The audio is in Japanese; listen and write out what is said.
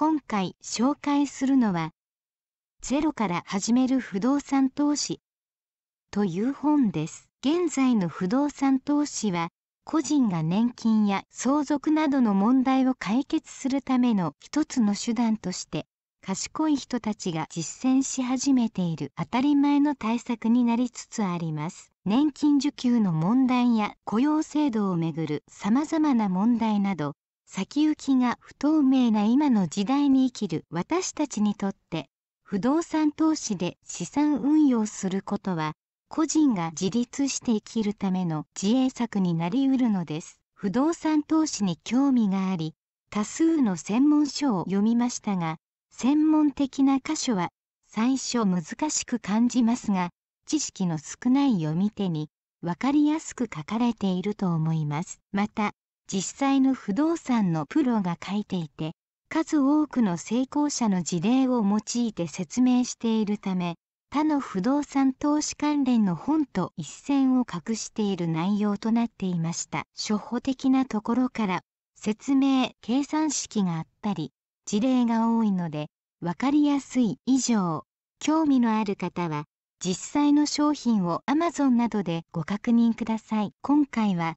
今回紹介するのは「ゼロから始める不動産投資」という本です。現在の不動産投資は個人が年金や相続などの問題を解決するための一つの手段として賢い人たちが実践し始めている当たり前の対策になりつつあります。年金受給の問題や雇用制度をめぐる様々な問題など先行きが不透明な今の時代に生きる私たちにとって不動産投資で資産運用することは個人が自立して生きるための自衛策になりうるのです不動産投資に興味があり多数の専門書を読みましたが専門的な箇所は最初難しく感じますが知識の少ない読み手に分かりやすく書かれていると思いますまた実際の不動産のプロが書いていて数多くの成功者の事例を用いて説明しているため他の不動産投資関連の本と一線を画している内容となっていました初歩的なところから説明計算式があったり事例が多いので分かりやすい以上興味のある方は実際の商品を Amazon などでご確認ください今回は